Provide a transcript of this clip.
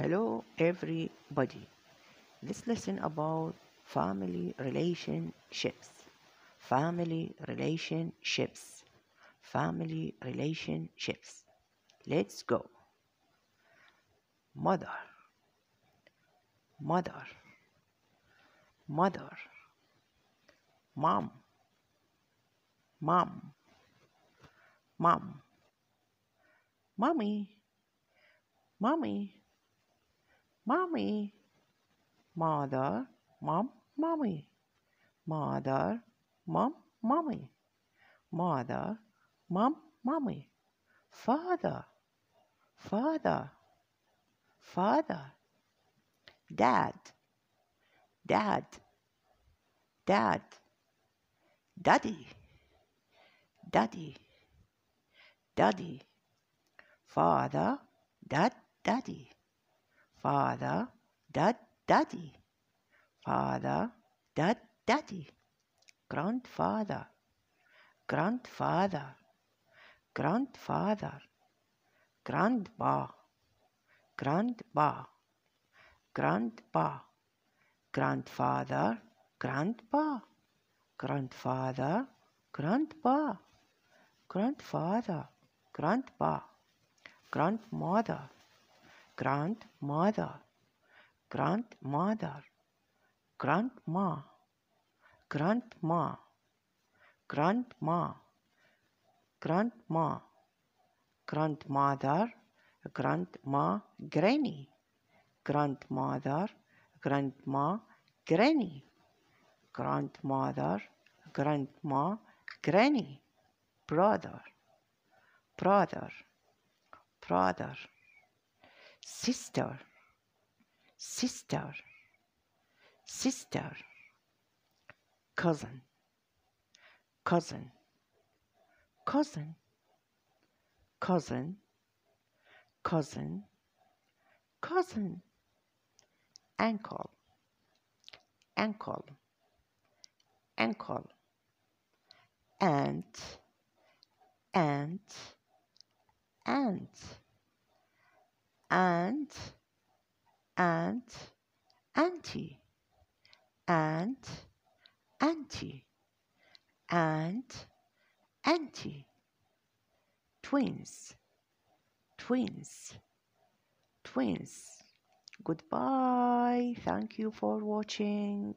Hello everybody. Let's listen about family relationships. Family relationships. Family relationships. Let's go. Mother. Mother. Mother. Mom. Mom. Mom. Mommy. Mommy mommy, mother, mom, mommy, mother, mom, mommy, mother, mom, mommy, father, father, father, dad, dad, dad, daddy, daddy, daddy, father, dad, daddy. Father, dad, daddy. Father, dad, daddy. Grandfather, grandfather, grandfather, grandpa, grandpa, grandpa, grandfather, grandpa, grandfather, grandpa, grandfather, grandpa, grandmother grandmother, grandmother, grandma, grandma, grandma, grandma, grandmother, grandma, granny, grandmother, grandma, granny, grandmother, grandma, granny, brother, brother, brother sister, sister, sister, cousin, cousin, cousin, cousin, cousin, cousin, ankle, ankle, ankle, aunt, aunt, aunt and, and, auntie, and, auntie, and, auntie. Twins, twins, twins. Goodbye. Thank you for watching.